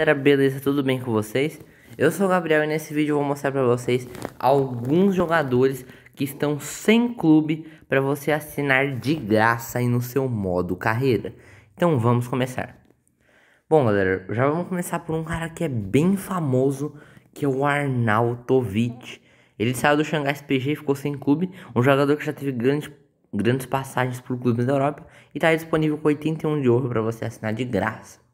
Galera, beleza? Tudo bem com vocês? Eu sou o Gabriel e nesse vídeo eu vou mostrar para vocês alguns jogadores que estão sem clube para você assinar de graça aí no seu modo carreira. Então vamos começar. Bom, galera, já vamos começar por um cara que é bem famoso, que é o Arnautovic. Ele saiu do Xangai SPG e ficou sem clube, um jogador que já teve grandes, grandes passagens por clubes da Europa e está disponível com 81 de ouro para você assinar de graça.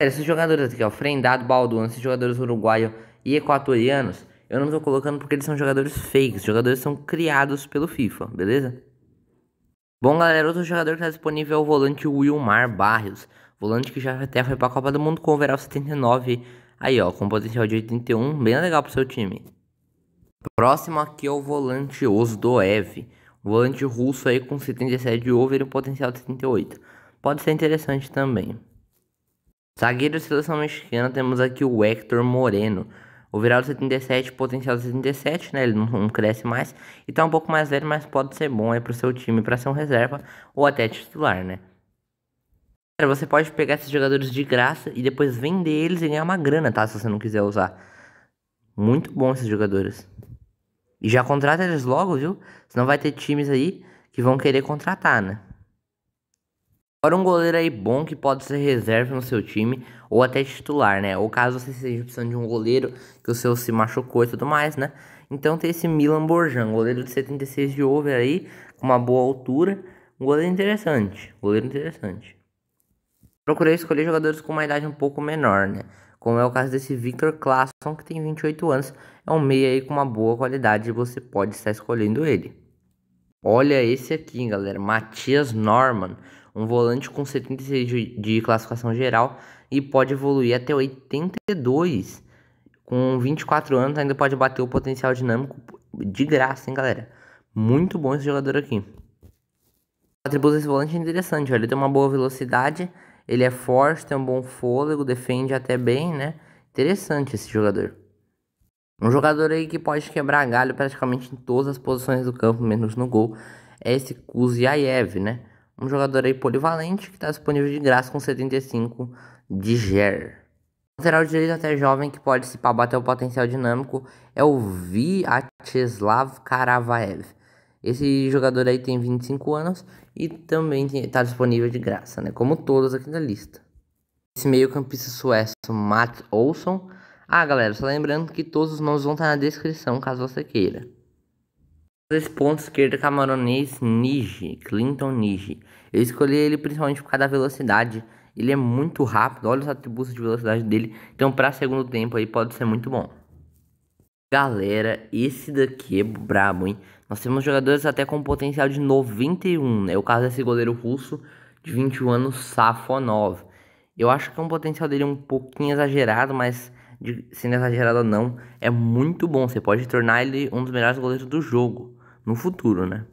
Esses jogadores aqui, ó, Frendado, Balduan, esses jogadores uruguaios e equatorianos, eu não tô colocando porque eles são jogadores fakes, jogadores são criados pelo FIFA, beleza? Bom, galera, outro jogador que tá disponível é o volante Wilmar Barrios, volante que já até foi pra Copa do Mundo com o overall 79, aí ó, com potencial de 81, bem legal pro seu time. Próximo aqui é o volante Osdoev, volante russo aí com 77 de over e um potencial de 78, pode ser interessante também. Zagueiro seleção mexicana, temos aqui o Hector Moreno. O viral 77, potencial 77, né? Ele não, não, cresce mais. E tá um pouco mais velho, mas pode ser bom aí pro seu time para ser um reserva ou até titular, né? Você pode pegar esses jogadores de graça e depois vender eles e ganhar uma grana, tá? Se você não quiser usar. Muito bom esses jogadores. E já contrata eles logo, viu? Senão vai ter times aí que vão querer contratar, né? fora um goleiro aí bom que pode ser reserva no seu time ou até titular, né? Ou caso você esteja precisando de um goleiro que o seu se machucou e tudo mais, né? Então tem esse Milan Borjan, goleiro de 76 de over aí, com uma boa altura, um goleiro interessante, goleiro interessante. Procurei escolher jogadores com uma idade um pouco menor, né? Como é o caso desse Victor Claesson, que tem 28 anos, é um meia aí com uma boa qualidade e você pode estar escolhendo ele. Olha esse aqui, galera, Matias Norman, um volante com 76 de classificação geral e pode evoluir até 82. Com 24 anos, ainda pode bater o potencial dinâmico de graça, hein, galera? Muito bom esse jogador aqui. O atributo desse volante é interessante, olha ele tem uma boa velocidade, ele é forte, tem um bom fôlego, defende até bem, né? Interessante esse jogador. Um jogador aí que pode quebrar galho praticamente em todas as posições do campo, menos no gol, é esse Kuziaev, né? um jogador aí polivalente que está disponível de graça com 75 de GER. Lateral direito até jovem que pode se bater o potencial dinâmico é o Vyacheslav Karavaev. Esse jogador aí tem 25 anos e também está disponível de graça, né? Como todos aqui na lista. Esse meio-campista sueco, Matt Olson. Ah, galera, só lembrando que todos os nomes vão estar tá na descrição caso você queira. Esse ponto esquerdo camaronês Nige, Clinton Nige. Eu escolhi ele principalmente por causa da velocidade. Ele é muito rápido, olha os atributos de velocidade dele. Então, para segundo tempo aí pode ser muito bom. Galera, esse daqui é brabo, hein? Nós temos jogadores até com potencial de 91, né? O caso desse goleiro russo de 21 anos, Safonov. Eu acho que é um potencial dele um pouquinho exagerado, mas de, sendo exagerado ou não, é muito bom. Você pode tornar ele um dos melhores goleiros do jogo no futuro, né?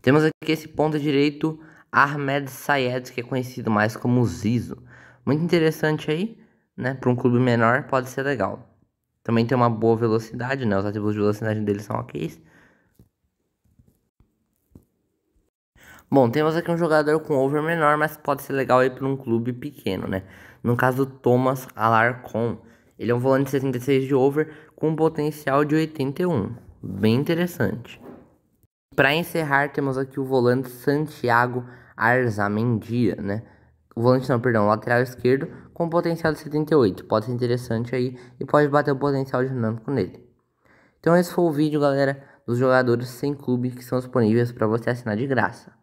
Temos aqui esse ponta direito Ahmed Sayed, que é conhecido mais como Zizo. Muito interessante aí, né? Para um clube menor pode ser legal. Também tem uma boa velocidade, né? Os atributos de velocidade dele são ok. Bom, temos aqui um jogador com over menor, mas pode ser legal aí para um clube pequeno, né? No caso do Thomas Alarcon, ele é um volante 66 de over com um potencial de 81 bem interessante. Para encerrar, temos aqui o volante Santiago Arzamendia, né? O volante não, perdão, lateral esquerdo com potencial de 78. Pode ser interessante aí e pode bater o potencial dinâmico nele. Então esse foi o vídeo, galera, dos jogadores sem clube que são disponíveis para você assinar de graça.